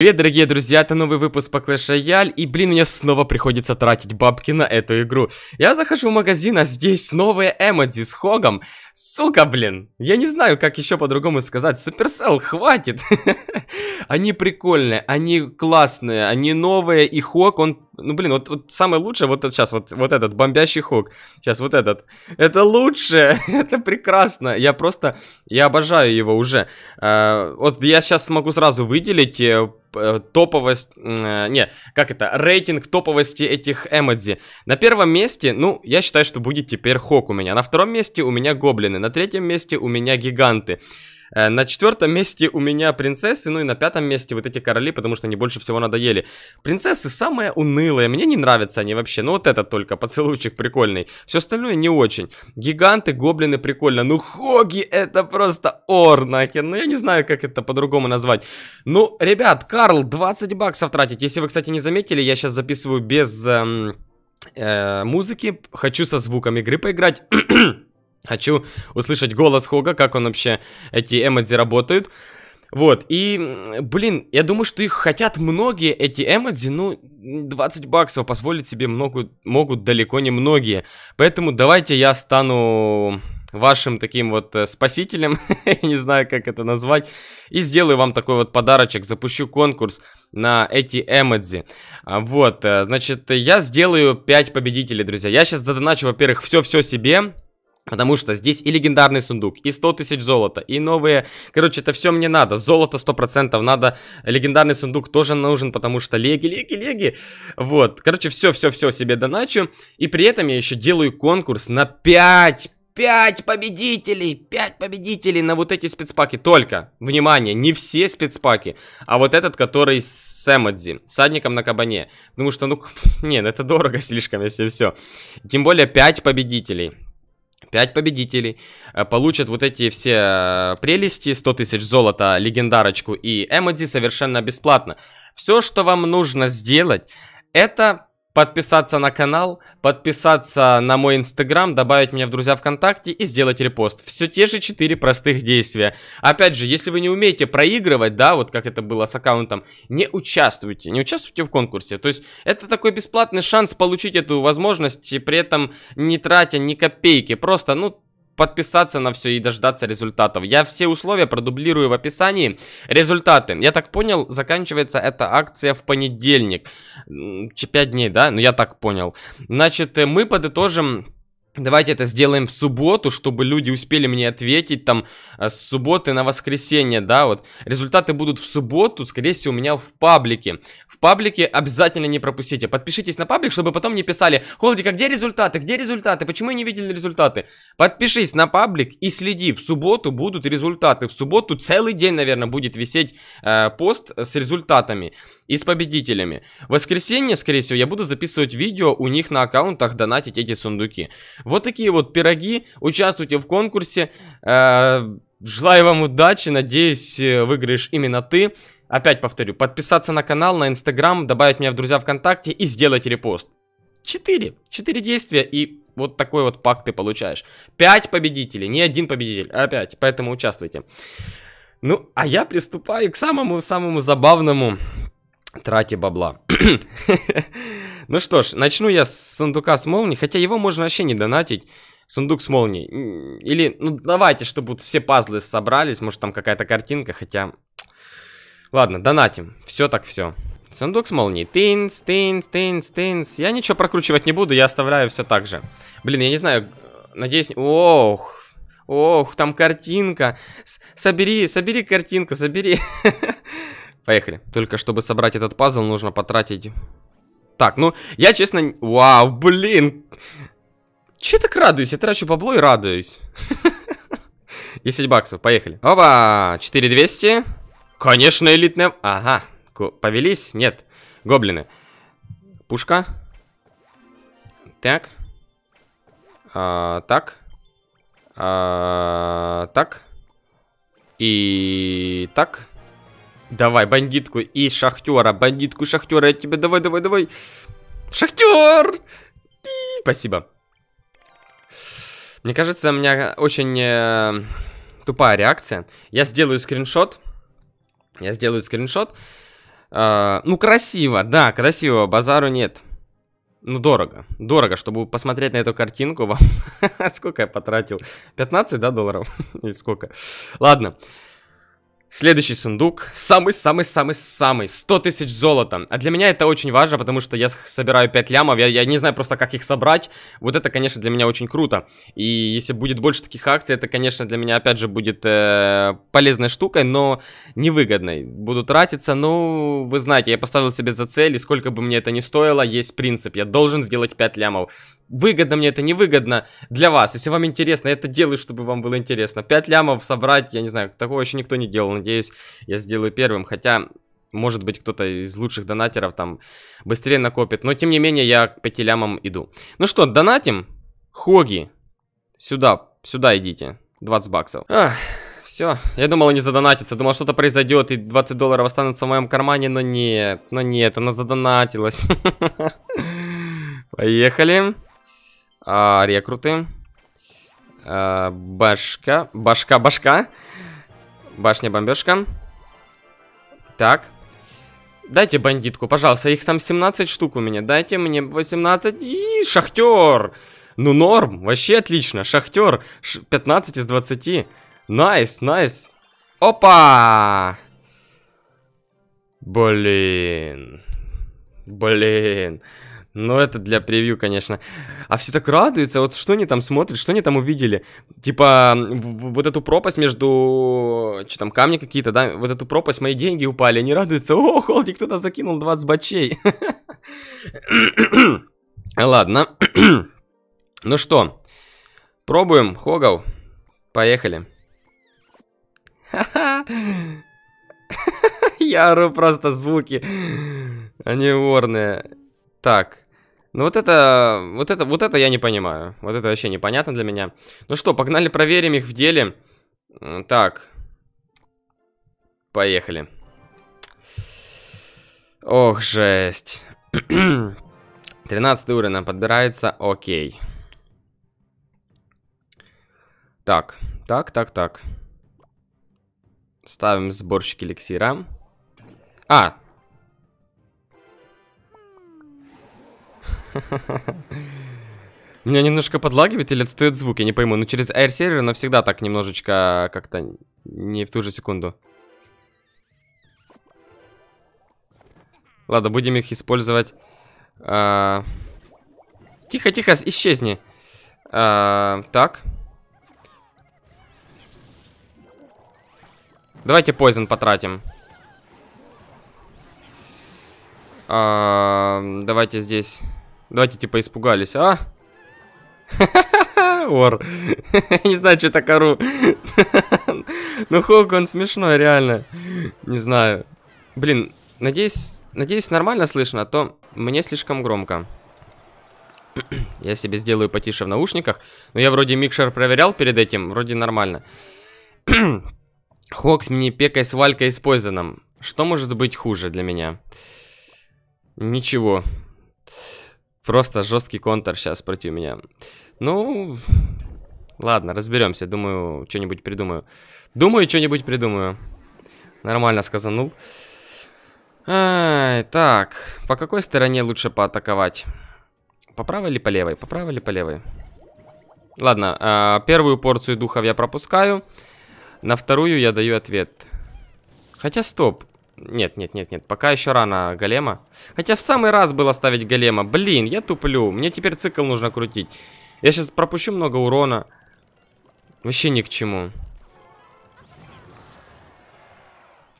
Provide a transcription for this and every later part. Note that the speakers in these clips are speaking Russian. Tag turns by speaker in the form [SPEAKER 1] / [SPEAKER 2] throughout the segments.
[SPEAKER 1] Привет, дорогие друзья, это новый выпуск по Clash Royale, и, блин, мне снова приходится тратить бабки на эту игру. Я захожу в магазин, а здесь новые эмодзи с Хогом. Сука, блин, я не знаю, как еще по-другому сказать. Суперсел, хватит! Они прикольные, они классные, они новые, и Хог, он ну, блин, вот, вот самое лучшее, вот это, сейчас, вот, вот этот бомбящий хук. Сейчас вот этот. Это лучше! это прекрасно! Я просто, я обожаю его уже. Э, вот я сейчас смогу сразу выделить э, э, топовость, э, не, как это, рейтинг топовости этих эмодзи. На первом месте, ну, я считаю, что будет теперь Хок у меня. На втором месте у меня Гоблины, на третьем месте у меня Гиганты. Э, на четвертом месте у меня принцессы, ну и на пятом месте вот эти короли, потому что они больше всего надоели. Принцессы самые унылые, мне не нравятся они вообще. Ну вот этот только, поцелуйчик прикольный. Все остальное не очень. Гиганты, гоблины прикольно. Ну хоги это просто ор нахер. Ну я не знаю, как это по-другому назвать. Ну, ребят, Карл, 20 баксов тратить. Если вы, кстати, не заметили, я сейчас записываю без эм, э, музыки. Хочу со звуком игры поиграть. Хочу услышать голос Хога, как он вообще, эти эмодзи работают. Вот, и, блин, я думаю, что их хотят многие, эти эмодзи, ну, 20 баксов позволить себе много, могут далеко не многие. Поэтому давайте я стану вашим таким вот э, спасителем, не знаю, как это назвать, и сделаю вам такой вот подарочек, запущу конкурс на эти эмодзи. А, вот, э, значит, я сделаю 5 победителей, друзья. Я сейчас задоначу, во-первых, все-все себе, Потому что здесь и легендарный сундук, и 100 тысяч золота, и новые... Короче, это все мне надо. Золото 100% надо. Легендарный сундук тоже нужен, потому что леги, леги, леги. Вот. Короче, все-все-все себе доначу. И при этом я еще делаю конкурс на 5 5 победителей, 5 победителей на вот эти спецпаки. Только, внимание, не все спецпаки, а вот этот, который с Эмодзи, садником на кабане. Потому что, ну, не, ну, это дорого слишком, если все. Тем более 5 победителей. Пять победителей э, получат вот эти все э, прелести, 100 тысяч золота, легендарочку и эмодзи совершенно бесплатно. Все, что вам нужно сделать, это подписаться на канал, подписаться на мой инстаграм, добавить меня в друзья ВКонтакте и сделать репост. Все те же 4 простых действия. Опять же, если вы не умеете проигрывать, да, вот как это было с аккаунтом, не участвуйте, не участвуйте в конкурсе. То есть это такой бесплатный шанс получить эту возможность, при этом не тратя ни копейки, просто, ну, подписаться на все и дождаться результатов. Я все условия продублирую в описании. Результаты. Я так понял, заканчивается эта акция в понедельник. 5 дней, да? Ну, я так понял. Значит, э, мы подытожим Давайте это сделаем в субботу, чтобы люди успели мне ответить там э, с субботы на воскресенье, да, вот. Результаты будут в субботу, скорее всего, у меня в паблике. В паблике обязательно не пропустите. Подпишитесь на паблик, чтобы потом не писали, Холдик, а где результаты, где результаты, почему я не видел результаты? Подпишись на паблик и следи, в субботу будут результаты. В субботу целый день, наверное, будет висеть э, пост с результатами и с победителями. В воскресенье, скорее всего, я буду записывать видео у них на аккаунтах, донатить эти сундуки. Вот такие вот пироги. Участвуйте в конкурсе. Э, желаю вам удачи, надеюсь, э, выиграешь именно ты. Опять повторю, подписаться на канал, на инстаграм, добавить меня в друзья ВКонтакте и сделать репост. Четыре. Четыре действия и вот такой вот пак ты получаешь. Пять победителей, не один победитель, а пять. Поэтому участвуйте. Ну, а я приступаю к самому-самому забавному трате бабла. Ну что ж, начну я с сундука с молнией, хотя его можно вообще не донатить. Сундук с молнией. Или, ну давайте, чтобы вот все пазлы собрались, может там какая-то картинка, хотя... Ладно, донатим. Все так все. Сундук с молнией. Тинс, тинс, тинс, тинс. Я ничего прокручивать не буду, я оставляю все так же. Блин, я не знаю, надеюсь... Ох, ох, там картинка. С собери, собери картинку, собери. Поехали. Только чтобы собрать этот пазл, нужно потратить так, ну, я честно... Вау, блин. Че так радуюсь? Я трачу бабло и радуюсь. 10 баксов, поехали. Опа, 4200. Конечно, элитная... Ага, повелись? Нет, гоблины. Пушка. Так. А, так. А, так. И так. Давай, бандитку и шахтера. Бандитку и шахтера. Я тебе давай, давай, давай. Шахтер! Спасибо. Мне кажется, у меня очень э, тупая реакция. Я сделаю скриншот. Я сделаю скриншот. Э, ну, красиво, да, красиво. Базару нет. Ну, дорого. Дорого, чтобы посмотреть на эту картинку вам. Сколько я потратил? 15, да, долларов? Или сколько? Ладно. Ладно. Следующий сундук. Самый-самый-самый-самый. 100 тысяч золота. А для меня это очень важно, потому что я собираю 5 лямов. Я, я не знаю просто, как их собрать. Вот это, конечно, для меня очень круто. И если будет больше таких акций, это, конечно, для меня, опять же, будет э, полезной штукой, но невыгодной. Буду тратиться. Но ну, вы знаете, я поставил себе за цель, и сколько бы мне это ни стоило, есть принцип. Я должен сделать 5 лямов. Выгодно мне это, невыгодно для вас. Если вам интересно, я это делаю, чтобы вам было интересно. 5 лямов собрать, я не знаю, такого еще никто не делал надеюсь, я сделаю первым. Хотя, может быть, кто-то из лучших донатеров там быстрее накопит. Но, тем не менее, я к 5 лямам иду. Ну что, донатим? Хоги. Сюда, сюда идите. 20 баксов. Ах, все. Я думал, они задонатятся. Думал, что-то произойдет, и 20 долларов останутся в моем кармане. Но нет, но нет, она задонатилась. Поехали. А, рекруты. А, башка, башка, башка. Башня-бомбежка. Так. Дайте бандитку, пожалуйста. Их там 17 штук у меня. Дайте мне 18. И шахтер! Ну норм, вообще отлично. Шахтер 15 из 20. Найс, найс. Опа! Блин. Блин. Ну, это для превью, конечно. А все так радуются, вот что они там смотрят, что они там увидели. Типа, вот эту пропасть между... Что там, камни какие-то, да? Вот эту пропасть, мои деньги упали, они радуются. О, Холдик, кто-то закинул 20 бачей. Ладно. Ну что, пробуем, Хогов. Поехали. Я ору просто звуки. Они а ворные. Так. Ну вот это, вот это, вот это я не понимаю. Вот это вообще непонятно для меня. Ну что, погнали проверим их в деле. Так. Поехали. Ох, жесть. 13 уровень нам подбирается. Окей. Так, так, так, так. Ставим сборщик эликсира. А, Меня немножко подлагивает или отстает звук, я не пойму. Но через Air сервер навсегда так немножечко как-то не в ту же секунду. Ладно, будем их использовать. Тихо-тихо, а, исчезни. А, так. Давайте Poison потратим. А, давайте здесь Давайте типа испугались, а? Ор. не знаю, что так ору. ну, Хоук, он смешной, реально. Не знаю. Блин, надеюсь, надеюсь, нормально слышно, а то мне слишком громко. я себе сделаю потише в наушниках. Но ну, я вроде микшер проверял перед этим, вроде нормально. Хок с мини-пекой с Валькой и с Пойзеном. Что может быть хуже для меня? Ничего. Просто жесткий контр сейчас против меня. Ну, ладно, разберемся. Думаю, что-нибудь придумаю. Думаю, что-нибудь придумаю. Нормально сказанул. Ай, так, по какой стороне лучше поатаковать? По правой или по левой? По правой или по левой? Ладно, а, первую порцию духов я пропускаю. На вторую я даю ответ. Хотя, стоп. Нет, нет, нет, нет, пока еще рано голема. Хотя в самый раз было ставить голема. Блин, я туплю. Мне теперь цикл нужно крутить. Я сейчас пропущу много урона. Вообще ни к чему.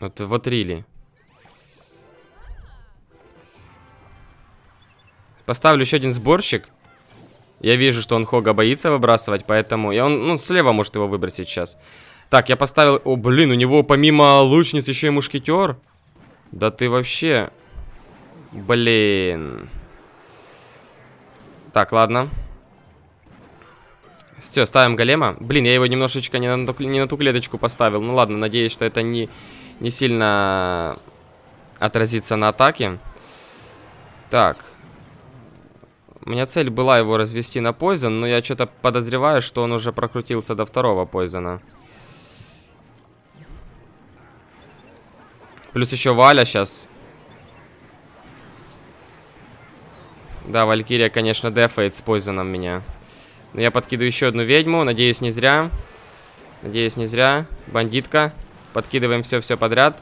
[SPEAKER 1] Вот, вот рили. Поставлю еще один сборщик. Я вижу, что он Хога боится выбрасывать, поэтому... И он, ну, слева может его выбросить сейчас. Сейчас. Так, я поставил... О, блин, у него помимо лучниц еще и мушкетер. Да ты вообще... Блин. Так, ладно. Все, ставим голема. Блин, я его немножечко не на, ту, не на ту клеточку поставил. Ну ладно, надеюсь, что это не, не сильно отразится на атаке. Так. У меня цель была его развести на Пойзон, но я что-то подозреваю, что он уже прокрутился до второго Пойзона. Плюс еще Валя сейчас. Да, Валькирия, конечно, дефает с пойзоном меня. Но я подкидываю еще одну ведьму. Надеюсь, не зря. Надеюсь, не зря. Бандитка. Подкидываем все-все подряд.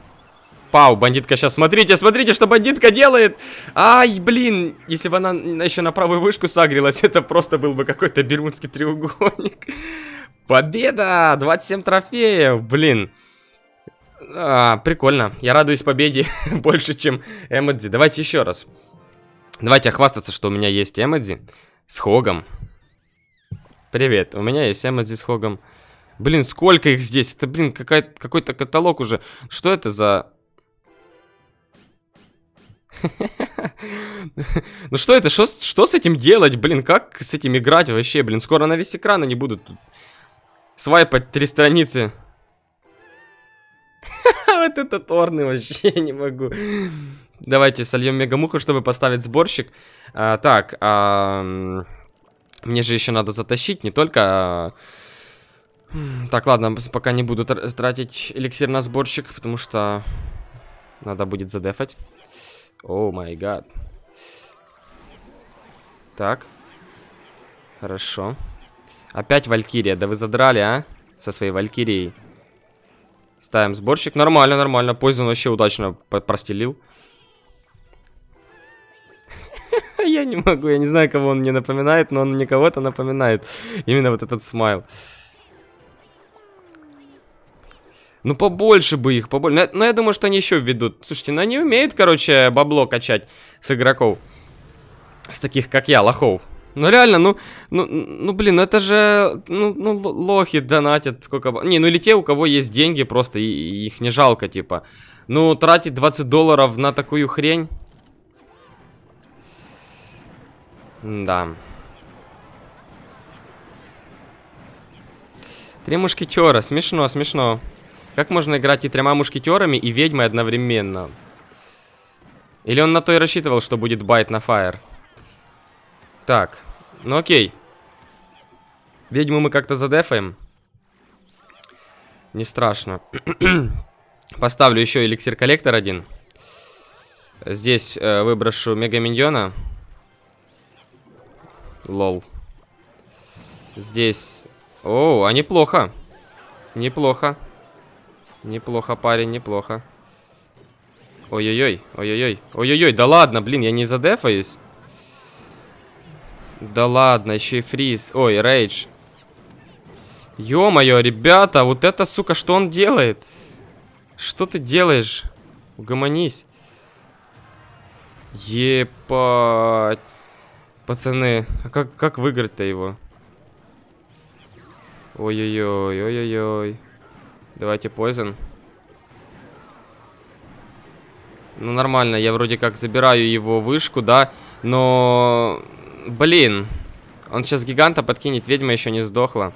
[SPEAKER 1] Пау, бандитка сейчас, смотрите, смотрите, что бандитка делает. Ай, блин, если бы она еще на правую вышку сагрилась, это просто был бы какой-то бермудский треугольник. Победа, 27 трофеев, блин. А, прикольно. Я радуюсь победе больше, чем Эмодзи. Давайте еще раз. Давайте хвастаться, что у меня есть Эмодзи с Хогом. Привет, у меня есть Эмодзи с Хогом. Блин, сколько их здесь? Это, блин, какой-то каталог уже. Что это за... ну что это? что с этим делать, блин? Как с этим играть вообще, блин? Скоро на весь экран они будут свайпать три страницы. Вот это торный вообще, не могу. Давайте сольем мегамуху, чтобы поставить сборщик. А, так, а, мне же еще надо затащить, не только... А, так, ладно, пока не буду тратить эликсир на сборщик, потому что надо будет задефать. О май гад. Так. Хорошо. Опять Валькирия, да вы задрали, а? Со своей Валькирией. Ставим сборщик. Нормально, нормально. Пойзон вообще удачно простелил. Я не могу, я не знаю, кого он мне напоминает, но он мне кого-то напоминает. Именно вот этот смайл. Ну, побольше бы их, побольше. Но, но я думаю, что они еще введут. Слушайте, ну они умеют, короче, бабло качать с игроков. С таких, как я, лохов. Ну реально, ну, ну, ну блин, ну, это же, ну, ну лохи донатят сколько... Не, ну или те, у кого есть деньги просто, и, и их не жалко, типа. Ну, тратить 20 долларов на такую хрень... Да. Три мушкетера, смешно, смешно. Как можно играть и тремя мушкетерами, и ведьмой одновременно? Или он на то и рассчитывал, что будет байт на фаер? Так, ну окей. Ведьму мы как-то задефаем. Не страшно. Поставлю еще эликсир коллектор один. Здесь э, выброшу мега миньона. Лол. Здесь... О, а неплохо. Неплохо. Неплохо, парень, неплохо. Ой-ой-ой, ой-ой-ой. Ой-ой-ой, да ладно, блин, я не задефаюсь. Да ладно, еще и фриз. Ой, рейдж. Ё-моё, ребята, вот это, сука, что он делает? Что ты делаешь? Угомонись. Епать. Пацаны, а как, как выиграть-то его? Ой-ой-ой, ой-ой-ой. Давайте Пойзен. Ну, нормально, я вроде как забираю его вышку, да, но Блин. Он сейчас гиганта подкинет, ведьма еще не сдохла.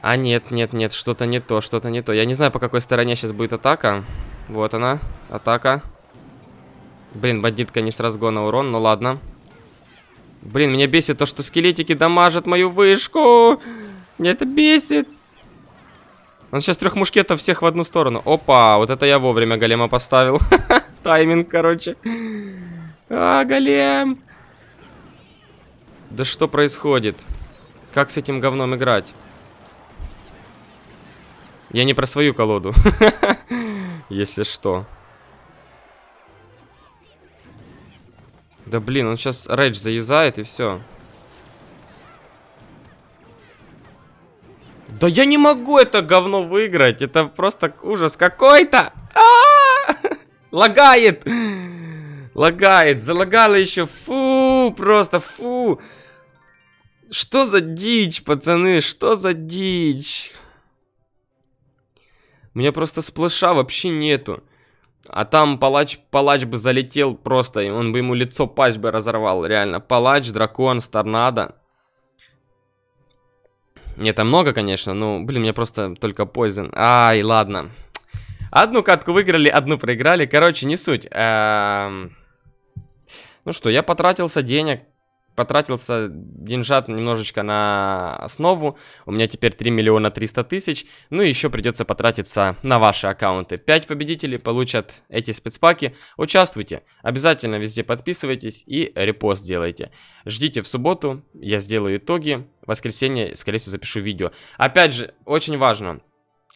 [SPEAKER 1] А нет, нет, нет, что-то не то, что-то не то. Я не знаю, по какой стороне сейчас будет атака. Вот она, атака. Блин, бандитка не с разгона урон, ну ладно. Блин, меня бесит то, что скелетики дамажат мою вышку. Мне это бесит. Он сейчас трех мушкетов всех в одну сторону. Опа, вот это я вовремя голема поставил. Тайминг, короче. А, голем. Да что происходит? Как с этим говном играть? Я не про свою колоду. Если что. Да блин, он сейчас рейдж заюзает и все. Да я не могу это говно выиграть. Это просто ужас какой-то. А! Лагает. Лагает. Залагало еще. Фу, просто фу. Что за дичь, пацаны, что за дичь? У меня просто сплэша вообще нету. А там палач, палач бы залетел просто, и он бы ему лицо пасть бы разорвал, реально. Палач, дракон, торнадо. Нет, там много, конечно, но, блин, меня просто только поизен. Ай, ладно. Одну катку выиграли, одну проиграли. Короче, не суть. Эм... Ну что, я потратился денег, потратился деньжат немножечко на основу, у меня теперь 3 миллиона 300 тысяч, ну и еще придется потратиться на ваши аккаунты. 5 победителей получат эти спецпаки, участвуйте, обязательно везде подписывайтесь и репост делайте. Ждите в субботу, я сделаю итоги, в воскресенье, скорее всего, запишу видео. Опять же, очень важно,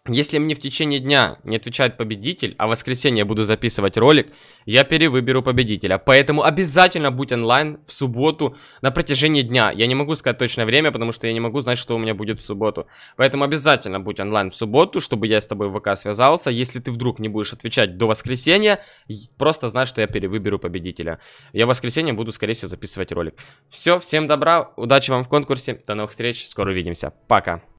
[SPEAKER 1] если мне в течение дня не отвечает победитель, а в воскресенье буду записывать ролик, я перевыберу победителя. Поэтому обязательно будь онлайн в субботу на протяжении дня. Я не могу сказать точное время, потому что я не могу знать, что у меня будет в субботу. Поэтому обязательно будь онлайн в субботу, чтобы я с тобой в ВК связался. Если ты вдруг не будешь отвечать до воскресенья, просто знай, что я перевыберу победителя. Я в воскресенье буду, скорее всего, записывать ролик. Все, всем добра, удачи вам в конкурсе, до новых встреч, скоро увидимся. Пока.